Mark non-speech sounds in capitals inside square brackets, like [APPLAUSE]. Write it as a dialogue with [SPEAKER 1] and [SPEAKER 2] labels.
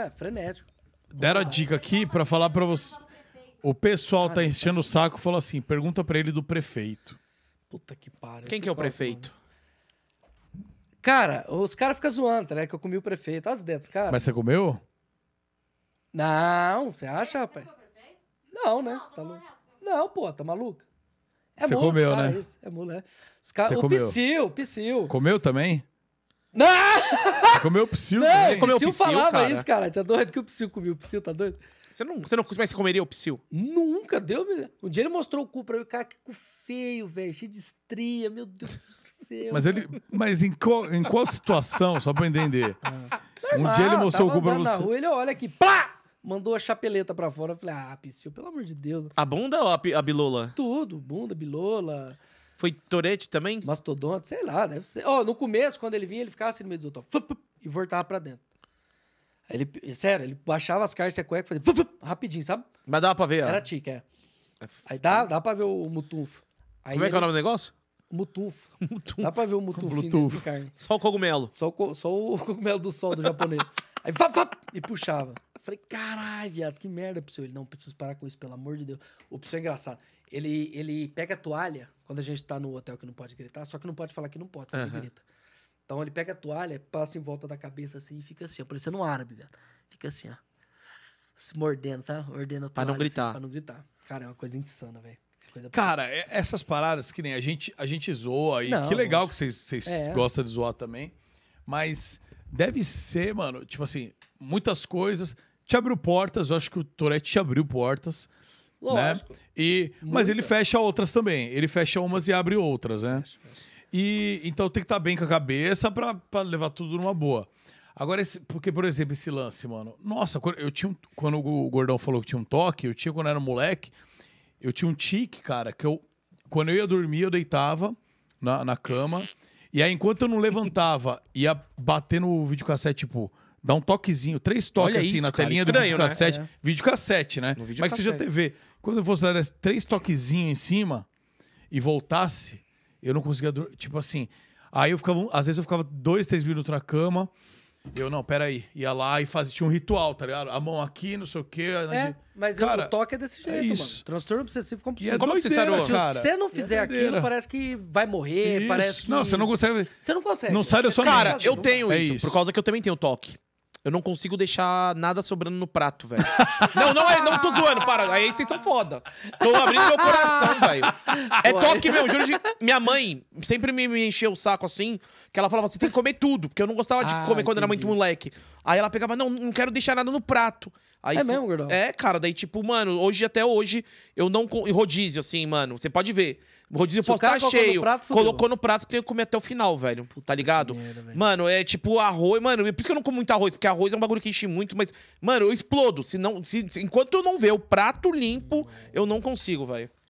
[SPEAKER 1] É, frenético.
[SPEAKER 2] Deram a dica aqui para falar para você. O pessoal tá enchendo o saco e falou assim: pergunta para ele do prefeito.
[SPEAKER 1] Puta que pariu. Quem que é o prefeito? Cara, os caras ficam zoando, tá ligado? Que eu comi o prefeito. As dedos, cara. Mas você comeu? Não, você acha, rapaz? Não, né? Tá louco. Não, pô, tá maluco? É você comeu, cara, né? É isso. É mula, Os cara... o comeu. Psyu,
[SPEAKER 2] Psyu.
[SPEAKER 3] Comeu também?
[SPEAKER 1] Não! Você
[SPEAKER 3] comeu o psil,
[SPEAKER 1] não, você comeu o psil, falava cara. isso, cara.
[SPEAKER 2] Você
[SPEAKER 3] tá doido que o psil comia o psil, tá doido? Você não, você não mais é comeria o psil? Nunca, deu me
[SPEAKER 1] Um dia ele mostrou o cu pra mim, cara, que cu feio, velho, cheio de estria, meu Deus do céu. Mas ele,
[SPEAKER 2] mas em qual, em qual situação, só pra entender? É. Um não, dia ele mostrou o tá cu pra você. Na rua,
[SPEAKER 1] ele olha aqui, pá! Mandou a chapeleta pra fora. Eu falei, ah, psil, pelo amor de Deus.
[SPEAKER 3] A bunda ou a, a bilola?
[SPEAKER 1] Tudo, bunda, bilola. Foi Torete também? Mastodonte, sei lá, deve ser. Ó, oh, no começo, quando ele vinha, ele ficava assim no meio do top e voltava pra dentro. ele, sério, ele baixava as cartas e a cueca fazia rapidinho, sabe? Mas dá pra ver, Era tique, é. é. Aí dá, dá pra ver o mutunfo. Aí Como é que é o nome
[SPEAKER 3] do negócio? Mutunfo. [LAUGHS] mutunfo.
[SPEAKER 1] Dá pra ver o mutunfo de carne.
[SPEAKER 3] Só o cogumelo. Só o, só o [LAUGHS]
[SPEAKER 1] cogumelo do sol do japonês. Aí vap, vap, e puxava. Falei, caralho, viado, que merda, pro seu. Ele, não, preciso parar com isso, pelo amor de Deus. O pro é engraçado. Ele, ele pega a toalha, quando a gente tá no hotel que não pode gritar, só que não pode falar que não pode, só uhum. grita. Então ele pega a toalha, passa em volta da cabeça assim e fica assim, ó, parecendo um árabe, velho. Fica assim, ó. Se mordendo, sabe? Mordendo a toalha. Pra não assim, gritar. Assim, pra não gritar. Cara, é uma coisa insana, velho. É
[SPEAKER 2] Cara, é, essas paradas que nem a gente, a gente zoa aí. que legal que vocês é. gostam de zoar também. Mas deve ser, mano, tipo assim, muitas coisas. Te abriu portas, eu acho que o Tourette te abriu portas. Né? Lógico. Né? E, mas ele fecha outras também. Ele fecha umas e abre outras, né? E então tem que estar tá bem com a cabeça para levar tudo numa boa. Agora, esse, porque, por exemplo, esse lance, mano. Nossa, eu tinha um, quando o Gordão falou que tinha um toque, eu tinha quando eu era moleque, eu tinha um tique, cara, que eu. Quando eu ia dormir, eu deitava na, na cama. E aí, enquanto eu não levantava, ia bater no videocassete, tipo, dá um toquezinho, três toques Olha assim isso, na cara, telinha estranho, do cassete Né? cassete é. né? Mas que seja TV. Quando eu fosse dar três toquezinhos em cima e voltasse, eu não conseguia. Tipo assim. Aí eu ficava. Às vezes eu ficava dois, três minutos na cama. Eu, não, peraí. Ia lá e fazia. Tinha um ritual, tá ligado? A mão aqui, não sei o quê. É, de... mas cara, eu, o toque é desse é jeito, é isso. mano.
[SPEAKER 1] Transtorno obsessivo compulsivo. E é Como doideira, você sarou, cara. Se você não é fizer é aquilo, parece que vai morrer, isso. parece que... Não, você não consegue. Você não consegue. Não sai da sua Cara, mente. eu tenho isso, isso, por
[SPEAKER 3] causa que eu também tenho toque. Eu não consigo deixar nada sobrando no prato, velho. [LAUGHS] não, não é, não tô zoando, para. Aí vocês são foda. Tô abrindo meu coração, velho. É toque meu, juro de... Minha mãe sempre me, encheu o saco assim, que ela falava você tem que comer tudo, porque eu não gostava de ah, comer quando era muito moleque. Aí ela pegava, não, não quero deixar nada no prato. Aí é mesmo, gordão? É, cara, daí tipo, mano, hoje até hoje eu não. e Rodízio, assim, mano, você pode ver. Rodízio pode estar tá cheio. No prato, colocou no prato, tem que comer até o final, velho. Tá ligado? Merda, mano, é tipo arroz. Mano, por isso que eu não como muito arroz, porque arroz é um bagulho que enche muito, mas, mano, eu explodo. Se não, se, enquanto eu não ver o prato limpo, eu não consigo, velho.